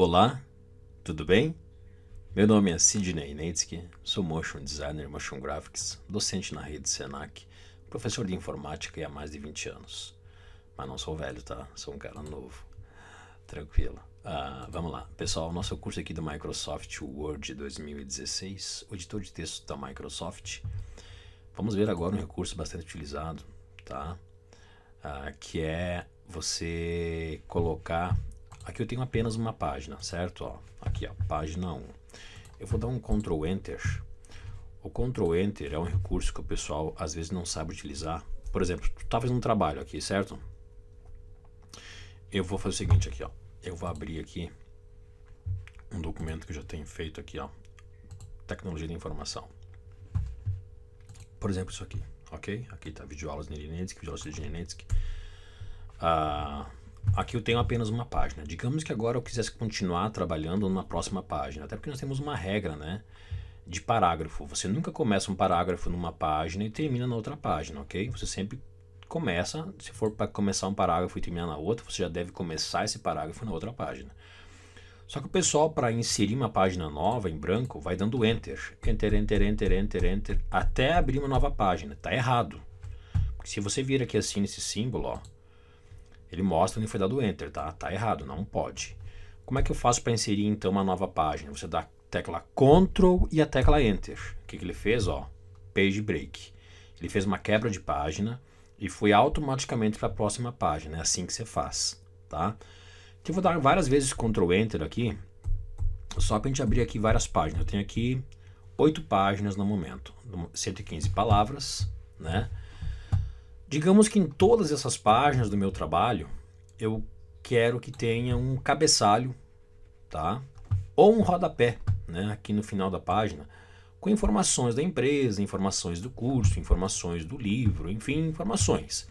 Olá, tudo bem? Meu nome é Sidney Netsky, sou motion designer, motion graphics, docente na rede Senac, professor de informática há mais de 20 anos. Mas não sou velho, tá? Sou um cara novo. Tranquilo. Uh, vamos lá. Pessoal, nosso curso aqui do Microsoft Word 2016, o editor de texto da Microsoft. Vamos ver agora um recurso bastante utilizado, tá? Uh, que é você colocar Aqui eu tenho apenas uma página, certo? Ó, aqui, ó, página 1. Eu vou dar um Ctrl Enter. O Ctrl Enter é um recurso que o pessoal às vezes não sabe utilizar. Por exemplo, tu tá fazendo um trabalho aqui, certo? Eu vou fazer o seguinte aqui, ó. Eu vou abrir aqui um documento que eu já tenho feito aqui, ó. Tecnologia da informação. Por exemplo, isso aqui, ok? Aqui tá videoaulas de Linetsky, videoaulas de Linetsky. Ah, Aqui eu tenho apenas uma página. Digamos que agora eu quisesse continuar trabalhando numa próxima página, até porque nós temos uma regra, né? De parágrafo. Você nunca começa um parágrafo numa página e termina na outra página, ok? Você sempre começa, se for para começar um parágrafo e terminar na outra, você já deve começar esse parágrafo na outra página. Só que o pessoal, para inserir uma página nova em branco, vai dando enter, enter, enter, enter, enter, enter, até abrir uma nova página. Tá errado. Porque se você vir aqui assim nesse símbolo, ó, ele mostra onde foi dado o Enter, tá? Tá errado, não pode. Como é que eu faço para inserir então uma nova página? Você dá a tecla Ctrl e a tecla Enter. O que, que ele fez? Ó, page break. Ele fez uma quebra de página e foi automaticamente para a próxima página. É assim que você faz, tá? Então eu vou dar várias vezes Ctrl Enter aqui, só para a gente abrir aqui várias páginas. Eu tenho aqui oito páginas no momento, 115 palavras, né? Digamos que em todas essas páginas do meu trabalho, eu quero que tenha um cabeçalho, tá? Ou um rodapé, né? Aqui no final da página, com informações da empresa, informações do curso, informações do livro, enfim, informações.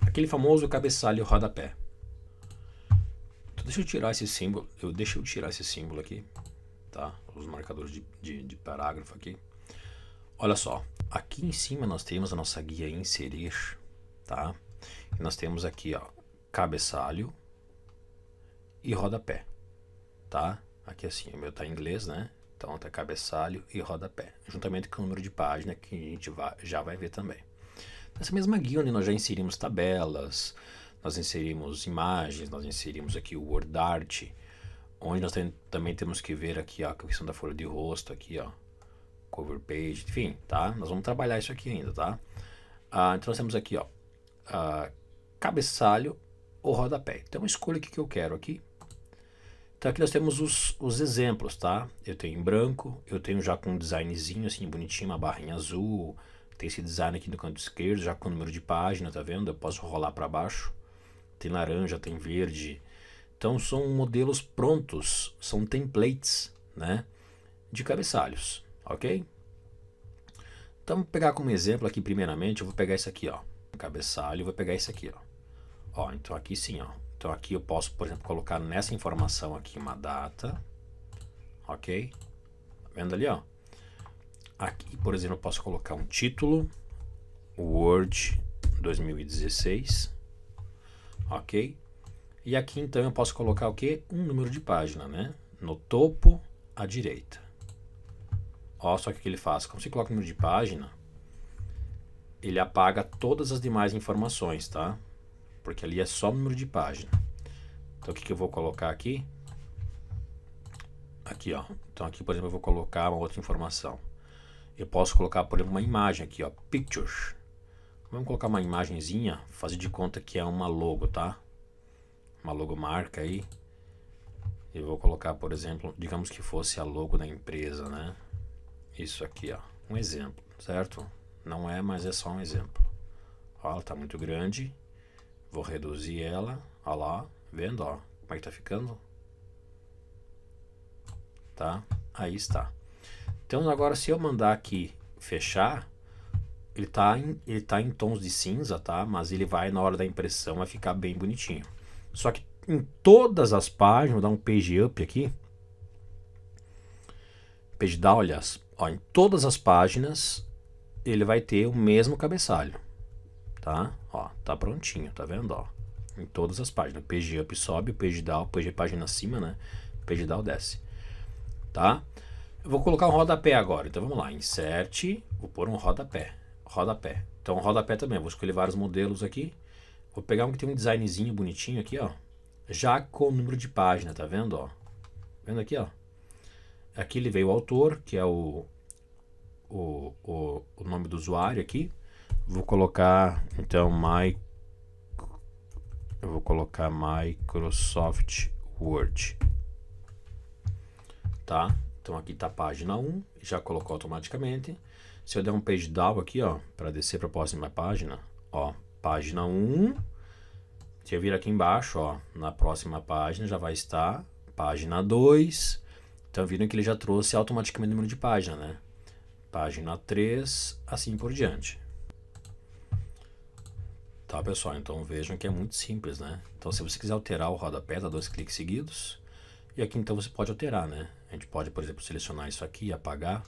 Aquele famoso cabeçalho rodapé. Então, deixa eu tirar esse símbolo, eu deixa eu tirar esse símbolo aqui, tá? Os marcadores de, de, de parágrafo aqui. Olha só, aqui em cima nós temos a nossa guia inserir tá? E nós temos aqui, ó, cabeçalho e rodapé, tá? Aqui assim, o meu tá em inglês, né? Então tá cabeçalho e rodapé, juntamente com o número de página que a gente vai, já vai ver também. Nessa mesma guia onde nós já inserimos tabelas, nós inserimos imagens, nós inserimos aqui o word art, onde nós tem, também temos que ver aqui ó, a questão da folha de rosto aqui, ó, cover page, enfim, tá? Nós vamos trabalhar isso aqui ainda, tá? Ah, então nós temos aqui, ó, cabeçalho ou rodapé. Então escolha o que, que eu quero aqui. Então aqui nós temos os, os exemplos, tá? Eu tenho em branco, eu tenho já com um designzinho assim bonitinho, uma barrinha azul, tem esse design aqui no canto esquerdo, já com o número de página, tá vendo? Eu posso rolar para baixo. Tem laranja, tem verde. Então são modelos prontos, são templates, né? De cabeçalhos, ok? Então vou pegar como exemplo aqui primeiramente, eu vou pegar esse aqui, ó cabeçalho, vou pegar esse aqui, ó. Ó, então aqui sim, ó. Então aqui eu posso, por exemplo, colocar nessa informação aqui uma data, ok? Tá vendo ali, ó? Aqui, por exemplo, eu posso colocar um título, Word 2016, ok? E aqui então eu posso colocar o que? Um número de página, né? No topo à direita. Ó, só que o que ele faz? como você coloca o número de página, ele apaga todas as demais informações, tá? Porque ali é só número de página. Então o que, que eu vou colocar aqui? Aqui, ó. Então aqui, por exemplo, eu vou colocar uma outra informação. Eu posso colocar, por exemplo, uma imagem aqui, ó. Pictures. Vamos colocar uma imagenzinha, fazer de conta que é uma logo, tá? Uma logomarca aí. Eu vou colocar, por exemplo, digamos que fosse a logo da empresa, né? Isso aqui, ó. Um exemplo, certo? Não é, mas é só um exemplo. Ó, ela está muito grande. Vou reduzir ela. Ó lá, vendo, ó, como é que tá ficando? Tá? Aí está. Então agora se eu mandar aqui fechar, ele tá em, ele tá em tons de cinza, tá? Mas ele vai na hora da impressão vai ficar bem bonitinho. Só que em todas as páginas, vou dar um page up aqui. Page down, aliás, ó, em todas as páginas ele vai ter o mesmo cabeçalho, tá? Ó, tá prontinho, tá vendo, ó? Em todas as páginas, page up sobe, page down, page página acima, né? Page down desce, tá? Eu vou colocar um rodapé agora, então vamos lá, insert, vou pôr um rodapé, rodapé. Então rodapé também, vou escolher vários modelos aqui, vou pegar um que tem um designzinho bonitinho aqui, ó. Já com o número de página, tá vendo, ó? Vendo aqui, ó? Aqui ele veio o autor, que é o o, o, o nome do usuário aqui. Vou colocar então my eu vou colocar Microsoft Word. Tá? Então aqui tá a página 1, já colocou automaticamente. Se eu der um page down aqui, ó, para descer para a próxima página, ó, página 1. Se eu vir aqui embaixo, ó, na próxima página já vai estar página 2. Então viram que ele já trouxe automaticamente o número de página, né? página 3, assim por diante. Tá, pessoal? Então vejam que é muito simples, né? Então se você quiser alterar o rodapé, dá dois cliques seguidos. E aqui então você pode alterar, né? A gente pode, por exemplo, selecionar isso aqui e apagar.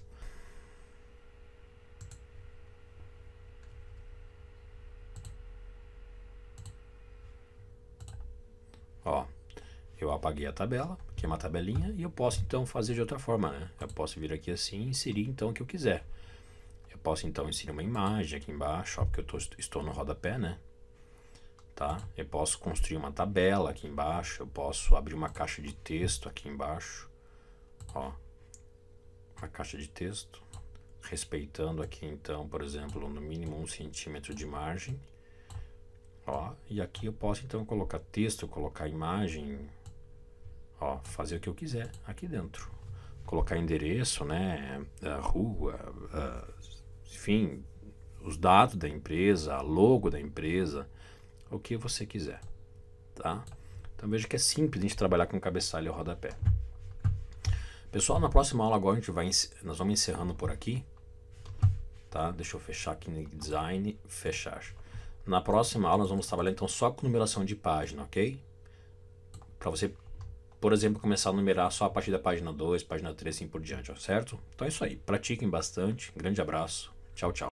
Ó, eu apaguei a tabela, que é uma tabelinha, e eu posso então fazer de outra forma, né? Eu posso vir aqui assim e inserir então o que eu quiser. Eu posso então inserir uma imagem aqui embaixo, ó, porque eu tô, estou no rodapé, né? Tá? Eu posso construir uma tabela aqui embaixo, eu posso abrir uma caixa de texto aqui embaixo, ó. Uma caixa de texto, respeitando aqui então, por exemplo, no mínimo um centímetro de margem. Ó, e aqui eu posso então colocar texto, colocar imagem, ó, fazer o que eu quiser aqui dentro. Colocar endereço, né, a rua, a, ah, enfim, os dados da empresa, logo da empresa, o que você quiser, tá? Então veja que é simples a gente trabalhar com cabeçalho e rodapé. Pessoal, na próxima aula agora a gente vai, nós vamos encerrando por aqui, tá? Deixa eu fechar aqui no design, fechar. Na próxima aula nós vamos trabalhar então só com numeração de página, ok? Para você por exemplo, começar a numerar só a partir da página 2, página 3, assim por diante, ó, certo? Então é isso aí, pratiquem bastante, grande abraço, tchau, tchau.